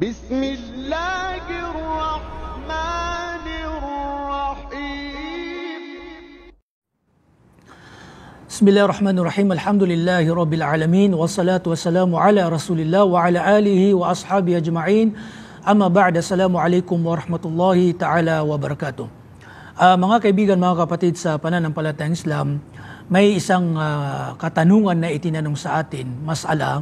بسم الله الرحمن الرحيم بسم الله الرحمن الرحيم الحمد لله رب العالمين والصلاة والسلام على رسول الله وعلى آله وأصحابه أجمعين أما بعد السلام عليكم ورحمة الله تعالى وبركاته uh, Mga kaibigan, mga kapatid sa pananampalatang Islam, may isang uh, katanungan na itinanong sa atin, masala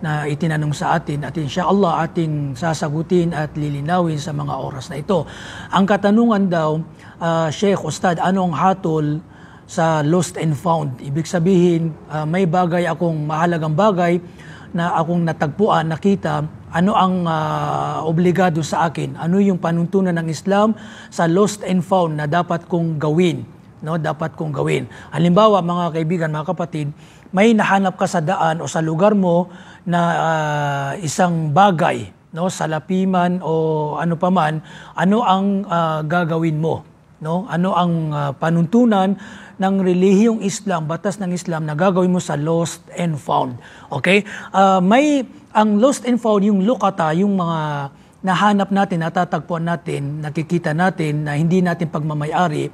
na itinanong sa atin at insyaAllah ating sasagutin at lilinawin sa mga oras na ito. Ang katanungan daw, uh, Sheikh Ustad, anong hatol sa lost and found? Ibig sabihin, uh, may bagay akong mahalagang bagay na akong natagpuan, nakita, ano ang uh, obligado sa akin? Ano yung panuntunan ng Islam sa lost and found na dapat kong gawin? no, dapat kong gawin. Halimbawa, mga kaibigan, mga kapatid, may nahanap ka sa daan o sa lugar mo na uh, isang bagay, no, salapiman o ano paman, ano ang uh, gagawin mo? no? Ano ang uh, panuntunan ng relihiyong Islam, batas ng Islam na gagawin mo sa lost and found. Okay? Uh, may ang lost and found yung lukata, yung mga nahanap natin, natatagpuan natin, nakikita natin na hindi natin pagmamayari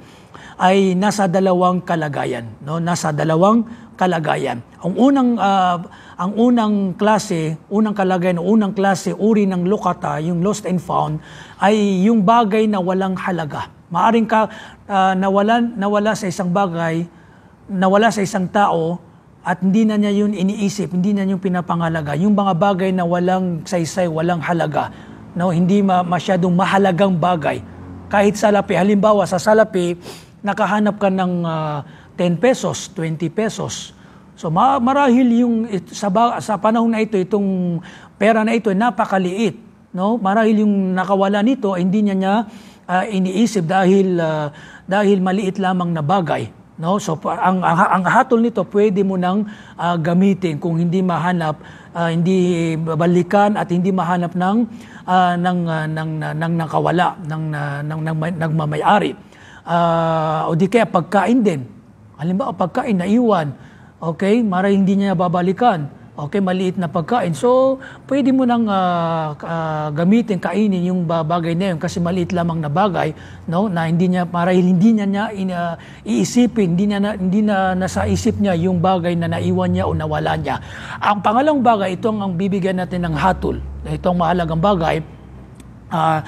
ay nasa dalawang kalagayan, no? Nasa dalawang kalagayan. Ang unang uh, ang unang klase, unang kalagayan, unang klase uri ng lokata, yung lost and found ay yung bagay na walang halaga. Maaring ka uh, ah, nawalan nawala sa isang bagay, nawala sa isang tao, at hindi na niya yun iniisip, hindi na niya yung pinapangalaga. Yung mga bagay na walang saysay, walang halaga no, hindi ma- masyadong mahalagang bagay. Kahit salapi, halimbawa sa salapi, nakahanap ka ng uh, ah, 10 pesos, 20 pesos. So ma- marahil yung it, sa, ba- sa panahon na ito, itong pera na ito napakaliit. No? Marahil yung nakawala nito, hindi niya niya uh, iniisip dahil, uh, dahil maliit lamang na bagay. No? So ang, ang, ang hatol nito pwede mo nang uh, gamitin kung hindi mahanap, uh, hindi babalikan at hindi mahanap ng uh, ng, uh, ng, uh, ng nakawala, ng, uh, ng, ng, ng nagmamayari. Uh, o di kaya pagkain din. Halimbawa, pagkain na iwan, okay, mara hindi niya babalikan. Okay, maliit na pagkain. So, pwede mo nang uh, uh, gamitin, kainin yung bagay na yun kasi maliit lamang na bagay, no? Na hindi niya para hindi niya niya in, uh, iisipin, hindi niya na, hindi na nasa isip niya yung bagay na naiwan niya o nawala niya. Ang pangalawang bagay itong ang bibigyan natin ng hatol. Itong mahalagang bagay uh,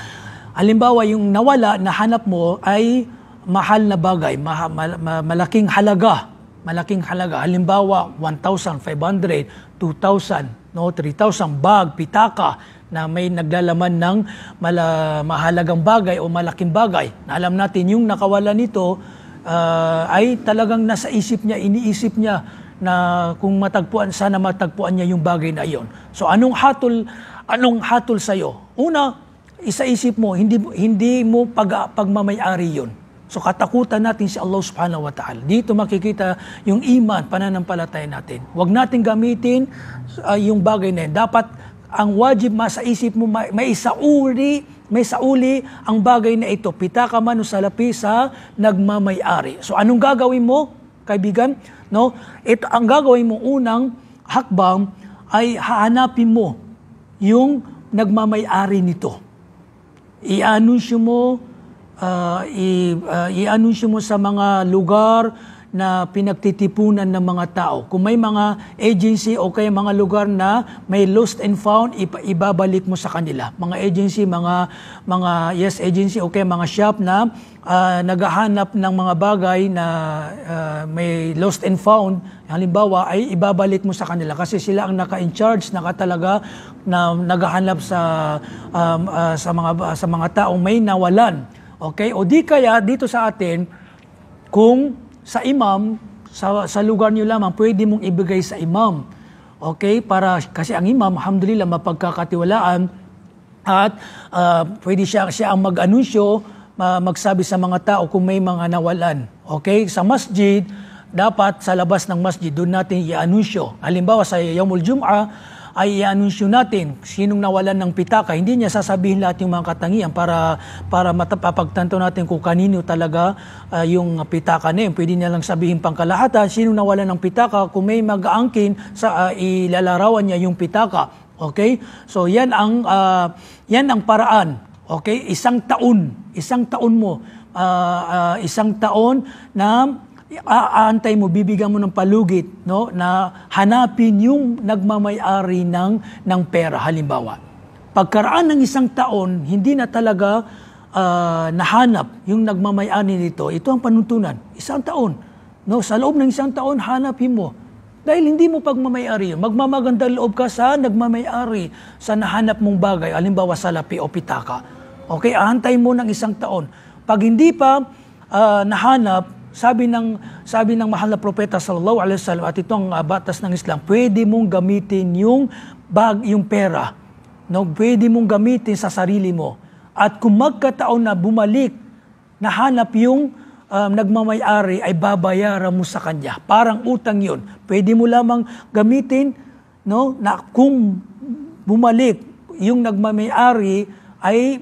halimbawa yung nawala na hanap mo ay mahal na bagay, ma- ma- ma- malaking halaga malaking halaga. Halimbawa, 1,500, 2,000, no, 3,000 bag, pitaka na may naglalaman ng mala- mahalagang bagay o malaking bagay. Na alam natin yung nakawala nito uh, ay talagang nasa isip niya, iniisip niya na kung matagpuan sana matagpuan niya yung bagay na iyon. So anong hatol anong hatol sa iyo? Una, isa isip mo hindi hindi mo pag pagmamay-ari 'yon. So katakutan natin si Allah subhanahu wa ta'ala. Dito makikita yung iman, pananampalataya natin. Huwag natin gamitin uh, yung bagay na yun. Dapat ang wajib masa isip mo, may, may isauli, may sauli ang bagay na ito. Pita ka man o salapi sa nagmamayari. So anong gagawin mo, kaibigan? No? Ito, ang gagawin mo unang hakbang ay hahanapin mo yung nagmamayari nito. Ianunsyo mo, uh, i, uh, i-anunsyo mo sa mga lugar na pinagtitipunan ng mga tao. Kung may mga agency o kaya mga lugar na may lost and found, ibabalik mo sa kanila. Mga agency, mga mga yes agency o kaya mga shop na uh, naghahanap ng mga bagay na uh, may lost and found, halimbawa ay ibabalik mo sa kanila kasi sila ang naka-in charge, nakatalaga na naghahanap sa um, uh, sa mga sa mga taong may nawalan. Okay? O di kaya dito sa atin, kung sa imam, sa, sa lugar niyo lamang, pwede mong ibigay sa imam. Okay? Para, kasi ang imam, alhamdulillah, mapagkakatiwalaan at uh, pwede siya, siya ang mag-anunsyo, uh, magsabi sa mga tao kung may mga nawalan. Okay? Sa masjid, dapat sa labas ng masjid, doon natin i-anunsyo. Halimbawa, sa Yawmul Jum'ah, ay anunsyo natin sinong nawalan ng pitaka. Hindi niya sasabihin lahat yung mga katangian para, para matapagtanto natin kung kanino talaga uh, yung pitaka na yun. Pwede niya lang sabihin pangkalahatan sinong nawalan ng pitaka kung may mag-aangkin sa uh, ilalarawan niya yung pitaka. Okay? So yan ang uh, yan ang paraan. Okay? Isang taon, isang taon mo uh, uh, isang taon na aantay mo, bibigyan mo ng palugit no, na hanapin yung nagmamayari ng, ng pera. Halimbawa, pagkaraan ng isang taon, hindi na talaga uh, nahanap yung nagmamayari nito. Ito ang panuntunan. Isang taon. No, sa loob ng isang taon, hanapin mo. Dahil hindi mo pagmamayari yun. Magmamaganda loob ka sa nagmamayari sa nahanap mong bagay. Halimbawa, salapi o pitaka. Okay, aantay mo ng isang taon. Pag hindi pa uh, nahanap, sabi ng sabi ng mahal na propeta sallallahu alaihi wasallam at itong uh, batas ng Islam, pwede mong gamitin yung bag yung pera. No, pwede mong gamitin sa sarili mo. At kung magkataon na bumalik nahanap yung um, nagmamay-ari ay babayaran mo sa kanya. Parang utang 'yun. Pwede mo lamang gamitin no na kung bumalik yung nagmamay-ari ay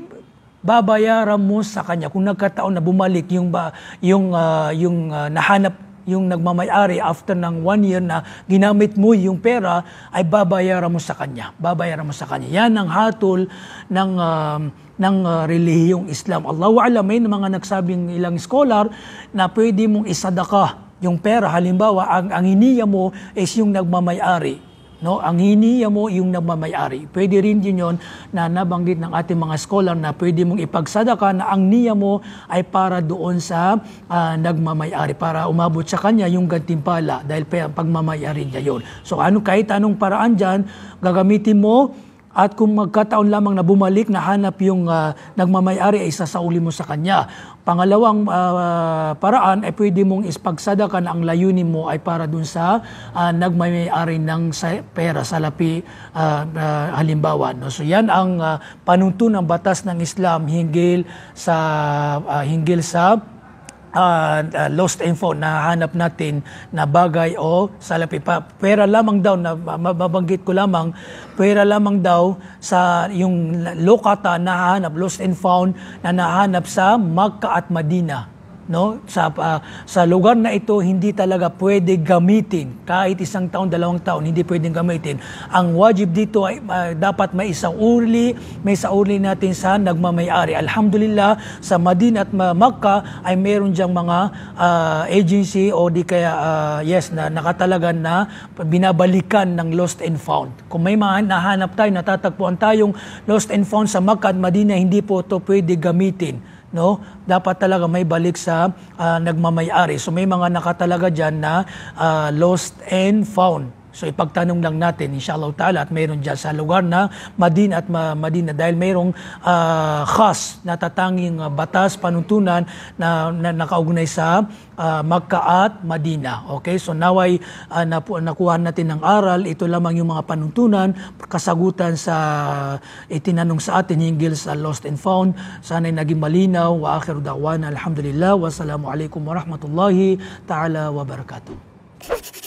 babayaran mo sa kanya kung nagkataon na bumalik yung ba, yung uh, yung uh, nahanap yung nagmamayari after ng one year na ginamit mo yung pera ay babayaran mo sa kanya. Babayaran mo sa kanya. Yan ang hatol ng uh, ng uh, relihiyong Islam. Allahu alam, may mga nagsabing ilang scholar na pwede mong isadaka yung pera. Halimbawa, ang, ang iniya mo is yung nagmamayari No, ang hiniya mo yung nagmamayari. Pwede rin din yon na nabanggit ng ating mga scholar na pwede mong ipagsadaka na ang niya mo ay para doon sa uh, nagmamayari para umabot sa kanya yung gantimpala dahil pagmamayari niya yon. So ano kahit anong paraan diyan gagamitin mo at kung magkataon lamang na bumalik, na hanap yung uh, nagmamayari ay sasauli mo sa kanya. Pangalawang uh, paraan ay pwede mong ispagsadakan ang layunin mo ay para dun sa uh, nagmamayari ng sa pera, salapi uh, uh, halimbawa. No? So yan ang uh, panuntunang batas ng Islam hinggil sa uh, hinggil sa uh, uh, lost info na hanap natin na bagay o salapi pa. Pera lamang daw, na mababanggit ko lamang, pera lamang daw sa yung lokata na hanap, lost and found na nahanap sa Makkah at Madina no sa uh, sa lugar na ito hindi talaga pwede gamitin kahit isang taon dalawang taon hindi pwedeng gamitin ang wajib dito ay uh, dapat may isang uli may sa uli natin sa nagmamay-ari alhamdulillah sa Madinah at Makkah ay meron diyang mga uh, agency o di kaya uh, yes na nakatalaga na binabalikan ng lost and found kung may mga nahanap tayo natatagpuan tayong lost and found sa Makkah at Madinah hindi po to pwede gamitin no? Dapat talaga may balik sa uh, nagmamay-ari. So may mga nakatalaga diyan na uh, lost and found So ipagtanong lang natin inshallah ta'ala at mayroon dyan sa lugar na Madina at ma- Madina dahil mayroong uh, khas na tatanging ah, batas panuntunan na, na nakaugnay sa uh, ah, Makkah at Madina. Okay? So naway uh, napu- nakuha natin ng aral ito lamang yung mga panuntunan kasagutan sa itinanong sa atin hinggil sa lost and found. Sana'y naging malinaw wa akhiru da'wana alhamdulillah wassalamu alaikum warahmatullahi ta'ala wabarakatuh.